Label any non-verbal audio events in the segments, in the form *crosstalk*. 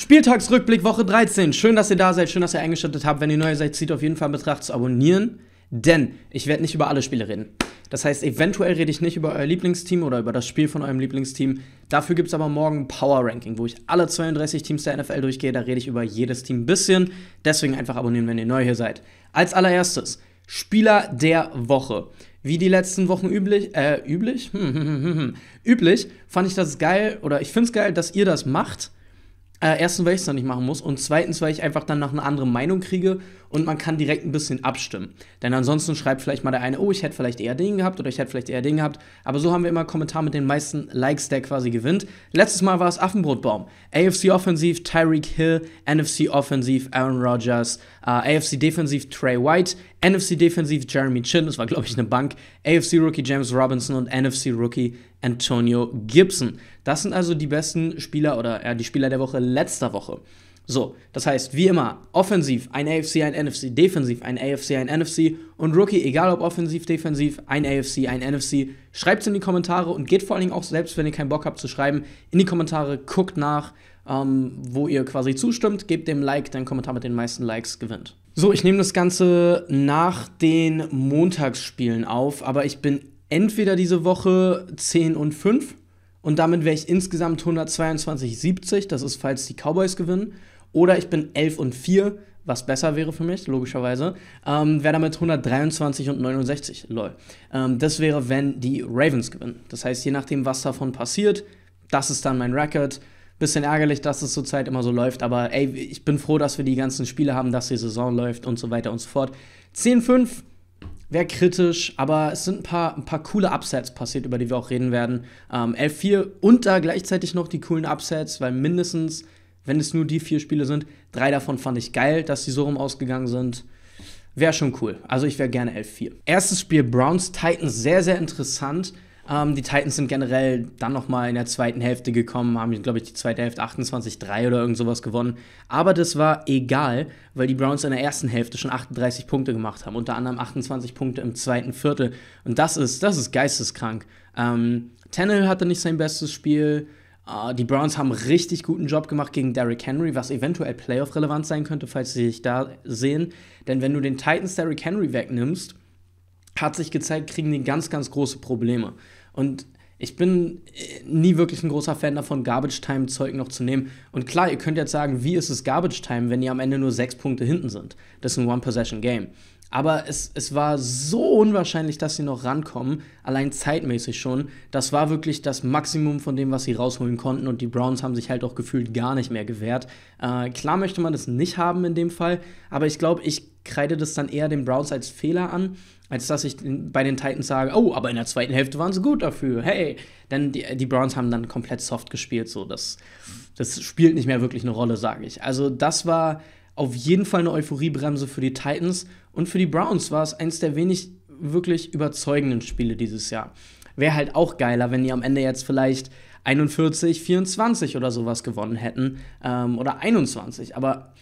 Spieltagsrückblick Woche 13. Schön, dass ihr da seid, schön, dass ihr eingeschaltet habt. Wenn ihr neu seid, zieht auf jeden Fall in Betracht zu abonnieren, denn ich werde nicht über alle Spiele reden. Das heißt, eventuell rede ich nicht über euer Lieblingsteam oder über das Spiel von eurem Lieblingsteam. Dafür gibt es aber morgen ein Power Ranking, wo ich alle 32 Teams der NFL durchgehe. Da rede ich über jedes Team ein bisschen. Deswegen einfach abonnieren, wenn ihr neu hier seid. Als allererstes, Spieler der Woche. Wie die letzten Wochen üblich, äh, üblich? *laughs* üblich fand ich das geil oder ich finde es geil, dass ihr das macht äh, erstens, weil ich es noch nicht machen muss und zweitens, weil ich einfach dann noch eine andere Meinung kriege und man kann direkt ein bisschen abstimmen. Denn ansonsten schreibt vielleicht mal der eine, oh, ich hätte vielleicht eher den gehabt oder ich hätte vielleicht eher den gehabt. Aber so haben wir immer einen Kommentar mit den meisten Likes, der quasi gewinnt. Letztes Mal war es Affenbrotbaum. AFC Offensiv Tyreek Hill, NFC Offensiv Aaron Rodgers, äh, AFC Defensiv Trey White, NFC Defensiv Jeremy Chin, das war glaube ich eine Bank, AFC Rookie James Robinson und NFC Rookie Antonio Gibson. Das sind also die besten Spieler oder ja, die Spieler der Woche letzter Woche. So, das heißt, wie immer, offensiv ein AFC, ein NFC, defensiv ein AFC, ein NFC und Rookie, egal ob offensiv, defensiv, ein AFC, ein NFC. Schreibt es in die Kommentare und geht vor allen Dingen auch selbst, wenn ihr keinen Bock habt zu schreiben, in die Kommentare, guckt nach, ähm, wo ihr quasi zustimmt, gebt dem Like, dein Kommentar mit den meisten Likes gewinnt. So, ich nehme das Ganze nach den Montagsspielen auf, aber ich bin entweder diese Woche 10 und 5 und damit wäre ich insgesamt 122,70, das ist, falls die Cowboys gewinnen, oder ich bin 11 und 4, was besser wäre für mich, logischerweise, ähm, wäre damit 123 und 69, lol. Ähm, das wäre, wenn die Ravens gewinnen. Das heißt, je nachdem, was davon passiert, das ist dann mein Record. Bisschen ärgerlich, dass es zurzeit immer so läuft, aber ey, ich bin froh, dass wir die ganzen Spiele haben, dass die Saison läuft und so weiter und so fort. 10-5 wäre kritisch, aber es sind ein paar, ein paar coole Upsets passiert, über die wir auch reden werden. Ähm, L4 und da gleichzeitig noch die coolen Upsets, weil mindestens, wenn es nur die vier Spiele sind, drei davon fand ich geil, dass sie so rum ausgegangen sind. Wäre schon cool. Also ich wäre gerne L4. Erstes Spiel Browns Titans, sehr, sehr interessant. Ähm, die Titans sind generell dann nochmal in der zweiten Hälfte gekommen, haben, glaube ich, die zweite Hälfte 28-3 oder irgend sowas gewonnen. Aber das war egal, weil die Browns in der ersten Hälfte schon 38 Punkte gemacht haben, unter anderem 28 Punkte im zweiten Viertel. Und das ist, das ist geisteskrank. Ähm, Tannehill hatte nicht sein bestes Spiel. Äh, die Browns haben richtig guten Job gemacht gegen Derrick Henry, was eventuell Playoff-relevant sein könnte, falls sie sich da sehen. Denn wenn du den Titans Derrick Henry wegnimmst, hat sich gezeigt, kriegen die ganz, ganz große Probleme. Und ich bin äh, nie wirklich ein großer Fan davon, Garbage-Time-Zeug noch zu nehmen. Und klar, ihr könnt jetzt sagen, wie ist es Garbage-Time, wenn ihr am Ende nur sechs Punkte hinten sind? Das ist ein One-Possession-Game. Aber es, es war so unwahrscheinlich, dass sie noch rankommen, allein zeitmäßig schon. Das war wirklich das Maximum von dem, was sie rausholen konnten. Und die Browns haben sich halt auch gefühlt gar nicht mehr gewehrt. Äh, klar möchte man das nicht haben in dem Fall, aber ich glaube, ich kreide das dann eher den Browns als Fehler an, als dass ich bei den Titans sage, oh, aber in der zweiten Hälfte waren sie gut dafür. Hey, denn die, die Browns haben dann komplett soft gespielt, so das, das spielt nicht mehr wirklich eine Rolle, sage ich. Also das war auf jeden Fall eine Euphoriebremse für die Titans und für die Browns war es eins der wenig wirklich überzeugenden Spiele dieses Jahr. Wäre halt auch geiler, wenn die am Ende jetzt vielleicht 41, 24 oder sowas gewonnen hätten ähm, oder 21, aber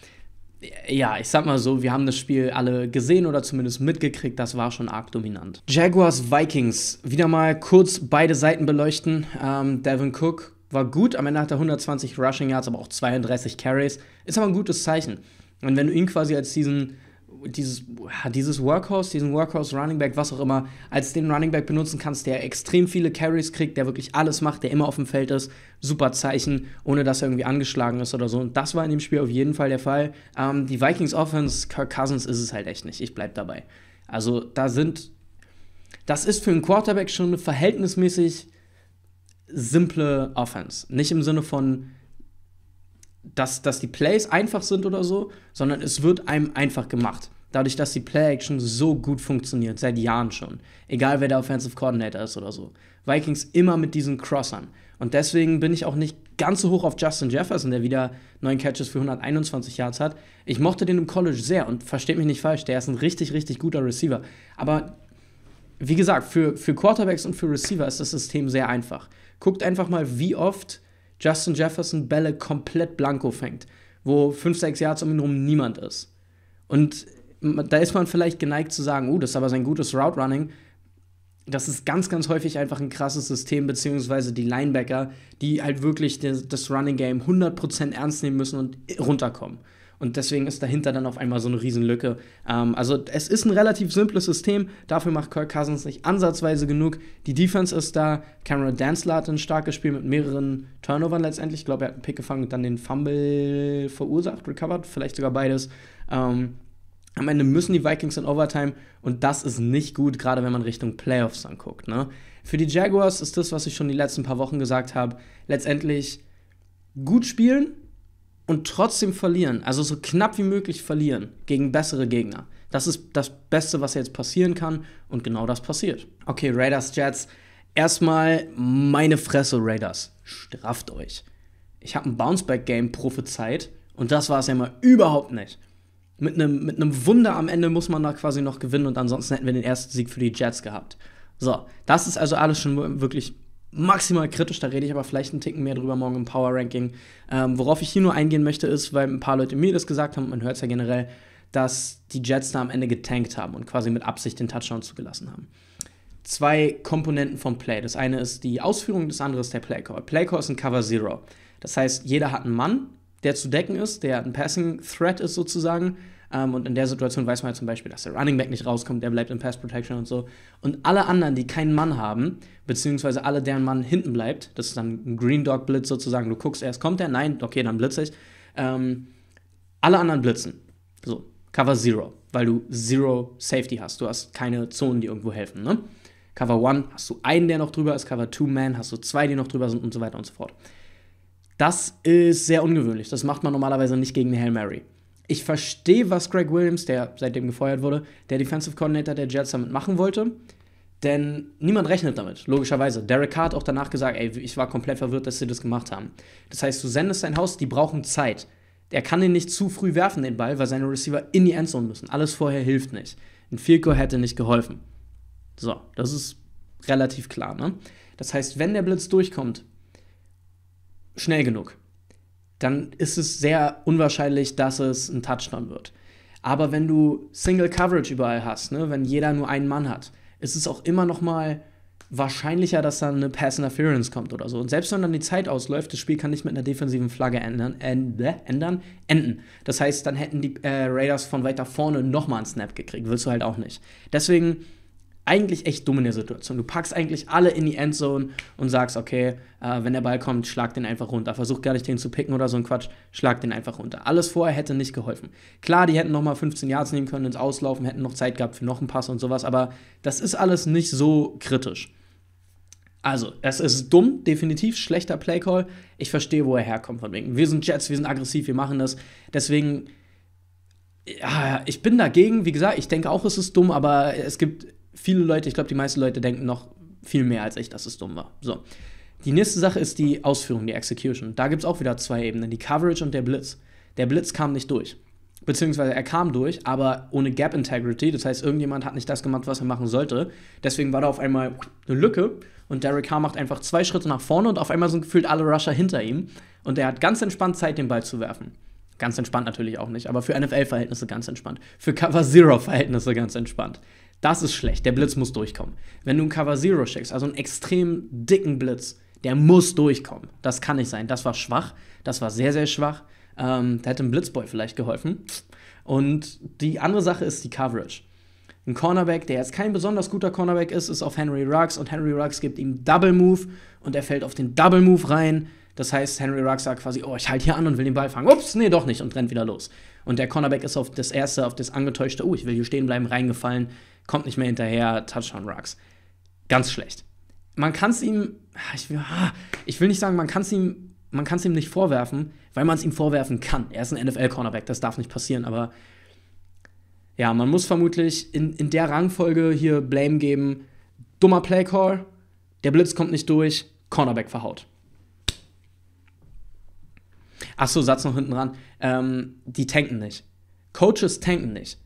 ja, ich sag mal so, wir haben das Spiel alle gesehen oder zumindest mitgekriegt, das war schon arg dominant. Jaguars Vikings, wieder mal kurz beide Seiten beleuchten. Ähm, Devin Cook war gut, am Ende hat er 120 Rushing Yards, aber auch 32 Carries. Ist aber ein gutes Zeichen. Und wenn du ihn quasi als diesen dieses, dieses Workhorse, diesen Workhorse Running Back, was auch immer, als den Running Back benutzen kannst, der extrem viele Carries kriegt, der wirklich alles macht, der immer auf dem Feld ist, super Zeichen, ohne dass er irgendwie angeschlagen ist oder so. Und das war in dem Spiel auf jeden Fall der Fall. Ähm, die Vikings Offense, Kirk Cousins ist es halt echt nicht. Ich bleib dabei. Also da sind, das ist für einen Quarterback schon eine verhältnismäßig simple Offense. Nicht im Sinne von, dass, dass die Plays einfach sind oder so, sondern es wird einem einfach gemacht. Dadurch, dass die Play-Action so gut funktioniert, seit Jahren schon. Egal wer der Offensive Coordinator ist oder so. Vikings immer mit diesen Crossern. Und deswegen bin ich auch nicht ganz so hoch auf Justin Jefferson, der wieder neun Catches für 121 Yards hat. Ich mochte den im College sehr und versteht mich nicht falsch, der ist ein richtig, richtig guter Receiver. Aber wie gesagt, für, für Quarterbacks und für Receiver ist das System sehr einfach. Guckt einfach mal, wie oft Justin Jefferson Bälle komplett blanko fängt, wo 5, 6 Yards um ihn herum niemand ist. Und da ist man vielleicht geneigt zu sagen, oh, das ist aber sein gutes Route Running. Das ist ganz, ganz häufig einfach ein krasses System, beziehungsweise die Linebacker, die halt wirklich das Running Game 100% ernst nehmen müssen und runterkommen. Und deswegen ist dahinter dann auf einmal so eine Riesenlücke. Ähm, also es ist ein relativ simples System. Dafür macht Kirk Cousins nicht ansatzweise genug. Die Defense ist da. Cameron Dantzler hat ein starkes Spiel mit mehreren Turnovern letztendlich. Ich glaube, er hat einen Pick gefangen und dann den Fumble verursacht, recovered, vielleicht sogar beides. Ähm, am Ende müssen die Vikings in Overtime und das ist nicht gut, gerade wenn man Richtung Playoffs anguckt. Ne? Für die Jaguars ist das, was ich schon die letzten paar Wochen gesagt habe, letztendlich gut spielen, und trotzdem verlieren, also so knapp wie möglich verlieren gegen bessere Gegner. Das ist das Beste, was jetzt passieren kann und genau das passiert. Okay, Raiders Jets, erstmal meine Fresse Raiders, strafft euch. Ich habe ein Bounceback Game prophezeit und das war es ja mal überhaupt nicht. Mit einem mit Wunder am Ende muss man da quasi noch gewinnen und ansonsten hätten wir den ersten Sieg für die Jets gehabt. So, das ist also alles schon wirklich maximal kritisch, da rede ich aber vielleicht einen Ticken mehr drüber morgen im Power Ranking. Ähm, worauf ich hier nur eingehen möchte, ist, weil ein paar Leute mir das gesagt haben, man hört es ja generell, dass die Jets da am Ende getankt haben und quasi mit Absicht den Touchdown zugelassen haben. Zwei Komponenten vom Play. Das eine ist die Ausführung, das andere ist der Playcall. Playcall ist ein Cover Zero. Das heißt, jeder hat einen Mann, der zu decken ist, der ein Passing Threat ist sozusagen um, ähm, und in der Situation weiß man halt zum Beispiel, dass der Running Back nicht rauskommt, der bleibt in Pass Protection und so. Und alle anderen, die keinen Mann haben, beziehungsweise alle, deren Mann hinten bleibt, das ist dann ein Green Dog Blitz sozusagen, du guckst erst, kommt der? Nein, okay, dann blitze ich. Um, ähm, alle anderen blitzen. So, Cover Zero, weil du Zero Safety hast. Du hast keine Zonen, die irgendwo helfen. Ne? Cover One hast du einen, der noch drüber ist, Cover Two Man hast du zwei, die noch drüber sind und so weiter und so fort. Das ist sehr ungewöhnlich. Das macht man normalerweise nicht gegen eine Hail Mary ich verstehe, was Greg Williams, der seitdem gefeuert wurde, der Defensive Coordinator der Jets damit machen wollte. Denn niemand rechnet damit, logischerweise. Derek Hart auch danach gesagt, ey, ich war komplett verwirrt, dass sie das gemacht haben. Das heißt, du sendest dein Haus, die brauchen Zeit. Er kann den nicht zu früh werfen, den Ball, weil seine Receiver in die Endzone müssen. Alles vorher hilft nicht. Ein Field hätte nicht geholfen. So, das ist relativ klar, ne? Das heißt, wenn der Blitz durchkommt, schnell genug dann ist es sehr unwahrscheinlich, dass es ein Touchdown wird. Aber wenn du Single Coverage überall hast, ne, wenn jeder nur einen Mann hat, ist es auch immer noch mal wahrscheinlicher, dass dann eine Pass Interference kommt oder so. Und selbst wenn dann die Zeit ausläuft, das Spiel kann nicht mit einer defensiven Flagge ändern, ändern, enden. Das heißt, dann hätten die äh, Raiders von weiter vorne noch mal einen Snap gekriegt. Willst du halt auch nicht. Deswegen eigentlich echt dumm in der Situation. Du packst eigentlich alle in die Endzone und sagst, okay, äh, wenn der Ball kommt, schlag den einfach runter. Versuch gar nicht, den zu picken oder so ein Quatsch, schlag den einfach runter. Alles vorher hätte nicht geholfen. Klar, die hätten nochmal 15 Yards nehmen können ins Auslaufen, hätten noch Zeit gehabt für noch einen Pass und sowas, aber das ist alles nicht so kritisch. Also, es ist dumm, definitiv schlechter Playcall. Ich verstehe, wo er herkommt von wegen. Wir sind Jets, wir sind aggressiv, wir machen das. Deswegen, ja, ich bin dagegen. Wie gesagt, ich denke auch, es ist dumm, aber es gibt viele Leute, ich glaube, die meisten Leute denken noch viel mehr als ich, dass es dumm war. So. Die nächste Sache ist die Ausführung, die Execution. Da gibt es auch wieder zwei Ebenen, die Coverage und der Blitz. Der Blitz kam nicht durch. Beziehungsweise er kam durch, aber ohne Gap Integrity. Das heißt, irgendjemand hat nicht das gemacht, was er machen sollte. Deswegen war da auf einmal eine Lücke und Derek Carr macht einfach zwei Schritte nach vorne und auf einmal sind gefühlt alle Rusher hinter ihm. Und er hat ganz entspannt Zeit, den Ball zu werfen. Ganz entspannt natürlich auch nicht, aber für NFL-Verhältnisse ganz entspannt. Für Cover Zero-Verhältnisse ganz entspannt. Das ist schlecht. Der Blitz muss durchkommen. Wenn du einen Cover Zero schickst, also einen extrem dicken Blitz, der muss durchkommen. Das kann nicht sein. Das war schwach. Das war sehr, sehr schwach. Ähm, da hätte ein Blitzboy vielleicht geholfen. Und die andere Sache ist die Coverage. Ein Cornerback, der jetzt kein besonders guter Cornerback ist, ist auf Henry Ruggs und Henry Ruggs gibt ihm Double Move und er fällt auf den Double Move rein. Das heißt, Henry Ruggs sagt quasi, oh, ich halte hier an und will den Ball fangen. Ups, nee, doch nicht und rennt wieder los. Und der Cornerback ist auf das erste, auf das angetäuschte, oh, ich will hier stehen bleiben, reingefallen, kommt nicht mehr hinterher, Touchdown Rucks. Ganz schlecht. Man kann es ihm, ah, ich will, ah, ich will nicht sagen, man kann es ihm, ihm nicht vorwerfen, weil man es ihm vorwerfen kann. Er ist ein NFL-Cornerback, das darf nicht passieren, aber ja, man muss vermutlich in, in der Rangfolge hier Blame geben. Dummer Playcall, der Blitz kommt nicht durch, Cornerback verhaut. Achso, Satz noch hinten dran. Ähm, die tanken nicht. Coaches tanken nicht.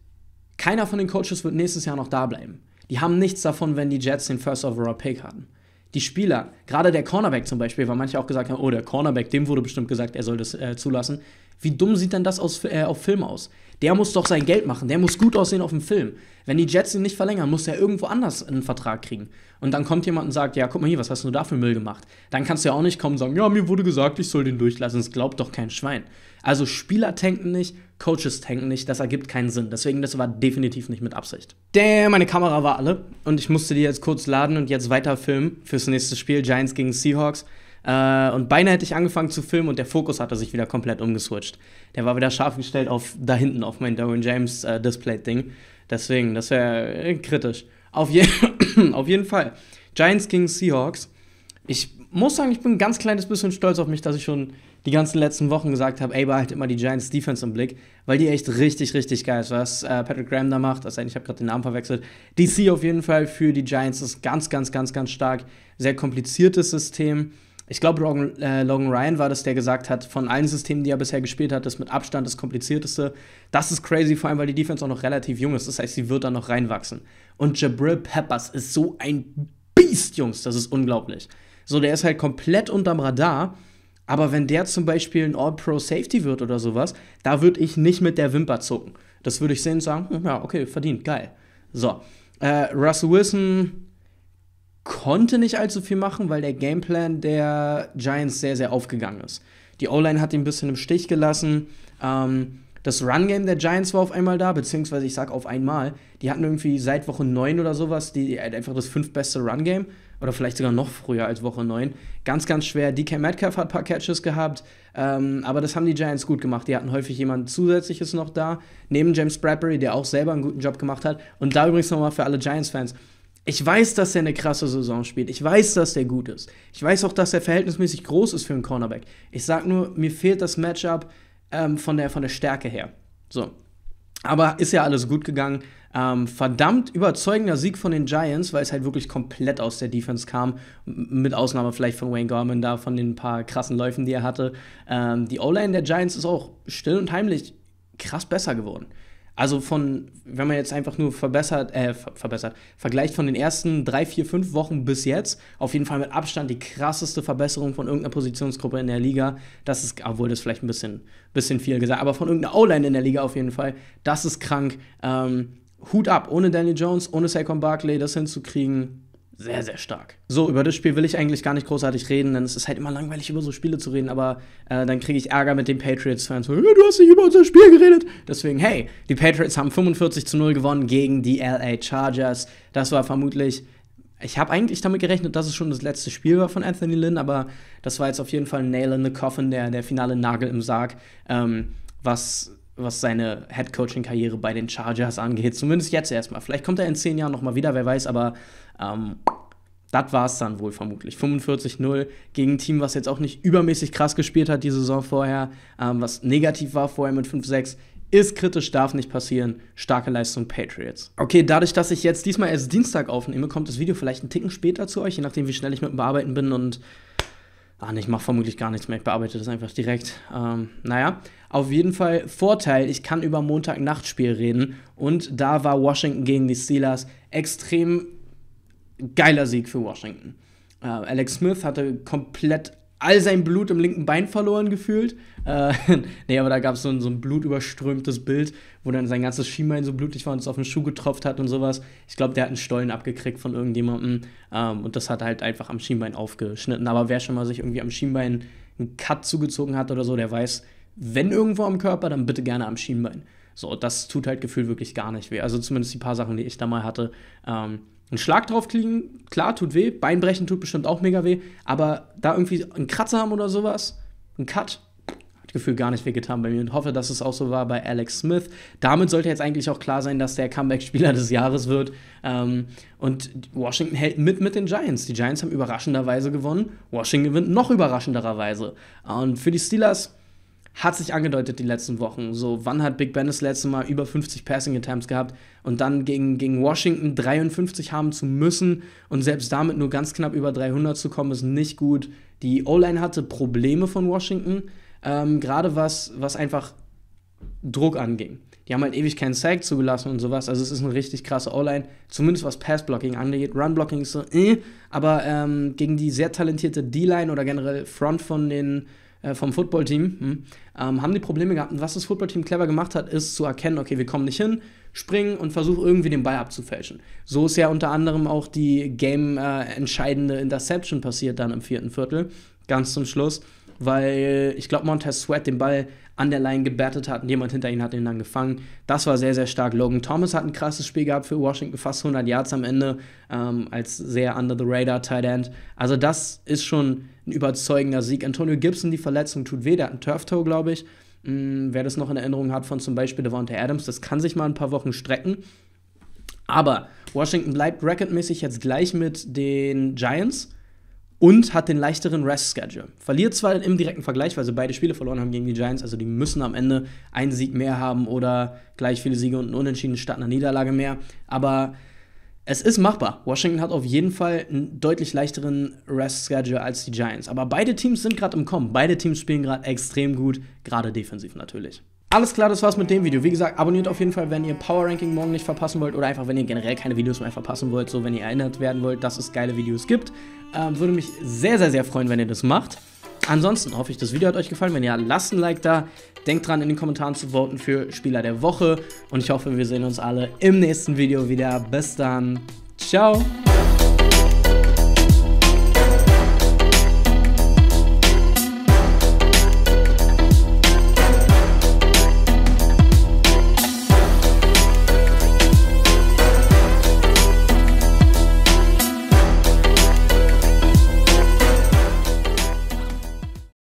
Keiner von den Coaches wird nächstes Jahr noch da bleiben. Die haben nichts davon, wenn die Jets den First Overall Pick hatten. Die Spieler, gerade der Cornerback zum Beispiel, weil manche auch gesagt haben, oh, der Cornerback, dem wurde bestimmt gesagt, er soll das äh, zulassen. Wie dumm sieht denn das aus, äh, auf Film aus? Der muss doch sein Geld machen, der muss gut aussehen auf dem Film. Wenn die Jets ihn nicht verlängern, muss er irgendwo anders einen Vertrag kriegen. Und dann kommt jemand und sagt, ja, guck mal hier, was hast du da für Müll gemacht? Dann kannst du ja auch nicht kommen und sagen, ja, mir wurde gesagt, ich soll den durchlassen, das glaubt doch kein Schwein. Also Spieler tanken nicht, Coaches tanken nicht, das ergibt keinen Sinn. Deswegen, das war definitiv nicht mit Absicht. Damn, meine Kamera war alle und ich musste die jetzt kurz laden und jetzt weiter filmen fürs nächste Spiel, Giants gegen Seahawks. Äh, und beinahe hätte ich angefangen zu filmen und der Fokus hatte sich wieder komplett umgeswitcht. Der war wieder scharf gestellt auf da hinten, auf mein Darwin James äh, Display-Ding. Deswegen, das wäre äh, kritisch. Auf, je *coughs* auf jeden Fall. Giants gegen Seahawks. Ich muss sagen, ich bin ein ganz kleines bisschen stolz auf mich, dass ich schon die ganzen letzten Wochen gesagt habe, ey, behaltet immer die Giants Defense im Blick, weil die echt richtig, richtig geil ist, was äh, Patrick Graham da macht. Also, ich habe gerade den Namen verwechselt. DC auf jeden Fall für die Giants ist ganz, ganz, ganz, ganz stark. Sehr kompliziertes System ich glaube, Logan, äh, Logan, Ryan war das, der gesagt hat, von allen Systemen, die er bisher gespielt hat, ist mit Abstand das komplizierteste. Das ist crazy, vor allem, weil die Defense auch noch relativ jung ist. Das heißt, sie wird da noch reinwachsen. Und Jabril Peppers ist so ein Biest, Jungs. Das ist unglaublich. So, der ist halt komplett unterm Radar. Aber wenn der zum Beispiel ein All-Pro-Safety wird oder sowas, da würde ich nicht mit der Wimper zucken. Das würde ich sehen und sagen, hm, ja, okay, verdient, geil. So, äh, Russell Wilson konnte nicht allzu viel machen, weil der Gameplan der Giants sehr, sehr aufgegangen ist. Die O-Line hat ihn ein bisschen im Stich gelassen. Ähm, das Run-Game der Giants war auf einmal da, beziehungsweise ich sag auf einmal. Die hatten irgendwie seit Woche 9 oder sowas die, halt einfach das fünftbeste Run-Game. Oder vielleicht sogar noch früher als Woche 9. Ganz, ganz schwer. DK Metcalf hat ein paar Catches gehabt. Ähm, aber das haben die Giants gut gemacht. Die hatten häufig jemand Zusätzliches noch da. Neben James Bradbury, der auch selber einen guten Job gemacht hat. Und da übrigens nochmal für alle Giants-Fans ich weiß, dass er eine krasse Saison spielt. Ich weiß, dass er gut ist. Ich weiß auch, dass er verhältnismäßig groß ist für einen Cornerback. Ich sag nur, mir fehlt das Matchup ähm, von, der, von der Stärke her. So. Aber ist ja alles gut gegangen. Ähm, verdammt überzeugender Sieg von den Giants, weil es halt wirklich komplett aus der Defense kam. Mit Ausnahme vielleicht von Wayne Gorman da, von den paar krassen Läufen, die er hatte. Ähm, die O-Line der Giants ist auch still und heimlich krass besser geworden. Also von, wenn man jetzt einfach nur verbessert, äh, verbessert, vergleicht von den ersten drei, vier, fünf Wochen bis jetzt, auf jeden Fall mit Abstand die krasseste Verbesserung von irgendeiner Positionsgruppe in der Liga. Das ist, obwohl das vielleicht ein bisschen, bisschen viel gesagt, aber von irgendeiner O-Line in der Liga auf jeden Fall. Das ist krank. Ähm, Hut ab, ohne Danny Jones, ohne Saquon Barkley, das hinzukriegen sehr, sehr stark. So, über das Spiel will ich eigentlich gar nicht großartig reden, denn es ist halt immer langweilig, über so Spiele zu reden, aber äh, dann kriege ich Ärger mit den Patriots-Fans. So, du hast nicht über unser Spiel geredet. Deswegen, hey, die Patriots haben 45 zu 0 gewonnen gegen die LA Chargers. Das war vermutlich. Ich habe eigentlich damit gerechnet, dass es schon das letzte Spiel war von Anthony Lynn, aber das war jetzt auf jeden Fall ein Nail in the Coffin, der, der finale Nagel im Sarg, ähm, was was seine Head-Coaching-Karriere bei den Chargers angeht. Zumindest jetzt erstmal. Vielleicht kommt er in zehn Jahren nochmal wieder, wer weiß, aber ähm, das war es dann wohl vermutlich. 45-0 gegen ein Team, was jetzt auch nicht übermäßig krass gespielt hat die Saison vorher, ähm, was negativ war vorher mit 5-6. Ist kritisch, darf nicht passieren. Starke Leistung Patriots. Okay, dadurch, dass ich jetzt diesmal erst Dienstag aufnehme, kommt das Video vielleicht einen Ticken später zu euch, je nachdem, wie schnell ich mit dem Bearbeiten bin und Ah, ich mache vermutlich gar nichts mehr, ich bearbeite das einfach direkt. Ähm, naja, auf jeden Fall Vorteil, ich kann über Montagnachtspiel reden und da war Washington gegen die Steelers extrem geiler Sieg für Washington. Äh, Alex Smith hatte komplett all sein Blut im linken Bein verloren gefühlt. Äh, *laughs* nee, aber da gab so es so ein blutüberströmtes Bild, wo dann sein ganzes Schienbein so blutig war und es auf den Schuh getropft hat und sowas. Ich glaube, der hat einen Stollen abgekriegt von irgendjemandem ähm, und das hat halt einfach am Schienbein aufgeschnitten. Aber wer schon mal sich irgendwie am Schienbein einen Cut zugezogen hat oder so, der weiß, wenn irgendwo am Körper, dann bitte gerne am Schienbein. So, das tut halt gefühlt wirklich gar nicht weh. Also zumindest die paar Sachen, die ich da mal hatte. Ähm, ein Schlag draufkriegen, klar, tut weh. Beinbrechen tut bestimmt auch mega weh. Aber da irgendwie einen Kratzer haben oder sowas, ein Cut, hat Gefühl gar nicht wehgetan bei mir und hoffe, dass es auch so war bei Alex Smith. Damit sollte jetzt eigentlich auch klar sein, dass der Comeback-Spieler *laughs* des Jahres wird. Ähm, und Washington hält mit mit den Giants. Die Giants haben überraschenderweise gewonnen. Washington gewinnt noch überraschenderweise. Und für die Steelers hat sich angedeutet die letzten Wochen. So, wann hat Big Ben das letzte Mal über 50 Passing Attempts gehabt und dann gegen, gegen Washington 53 haben zu müssen und selbst damit nur ganz knapp über 300 zu kommen, ist nicht gut. Die O-Line hatte Probleme von Washington, ähm, gerade was, was einfach Druck anging. Die haben halt ewig keinen Sack zugelassen und sowas. Also es ist eine richtig krasse O-Line, zumindest was Pass-Blocking angeht. Run-Blocking ist so, äh, aber ähm, gegen die sehr talentierte D-Line oder generell Front von den äh, vom Footballteam, hm, ähm, haben die Probleme gehabt. Und was das Footballteam clever gemacht hat, ist zu erkennen, okay, wir kommen nicht hin, springen und versuchen irgendwie den Ball abzufälschen. So ist ja unter anderem auch die game-entscheidende äh, Interception passiert dann im vierten Viertel, ganz zum Schluss weil ich glaube, Montez Sweat den Ball an der Line gebettet hat und jemand hinter ihm hat ihn dann gefangen. Das war sehr, sehr stark. Logan Thomas hat ein krasses Spiel gehabt für Washington, fast 100 Yards am Ende ähm, als sehr under the radar Tight End. Also das ist schon ein überzeugender Sieg. Antonio Gibson, die Verletzung tut weh, der hat einen Turf Toe, glaube ich. Hm, wer das noch in Erinnerung hat von zum Beispiel Devonta Adams, das kann sich mal ein paar Wochen strecken. Aber Washington bleibt recordmäßig jetzt gleich mit den Giants und hat den leichteren Rest-Schedule. Verliert zwar im direkten Vergleich, weil sie beide Spiele verloren haben gegen die Giants, also die müssen am Ende einen Sieg mehr haben oder gleich viele Siege und einen Unentschieden statt einer Niederlage mehr, aber es ist machbar. Washington hat auf jeden Fall einen deutlich leichteren Rest-Schedule als die Giants, aber beide Teams sind gerade im Kommen, beide Teams spielen gerade extrem gut, gerade defensiv natürlich. Alles klar, das war's mit dem Video. Wie gesagt, abonniert auf jeden Fall, wenn ihr Power Ranking morgen nicht verpassen wollt oder einfach, wenn ihr generell keine Videos mehr verpassen wollt, so wenn ihr erinnert werden wollt, dass es geile Videos gibt. Ähm, würde mich sehr, sehr, sehr freuen, wenn ihr das macht. Ansonsten hoffe ich, das Video hat euch gefallen. Wenn ja, lasst ein Like da. Denkt dran, in den Kommentaren zu voten für Spieler der Woche. Und ich hoffe, wir sehen uns alle im nächsten Video wieder. Bis dann. Ciao.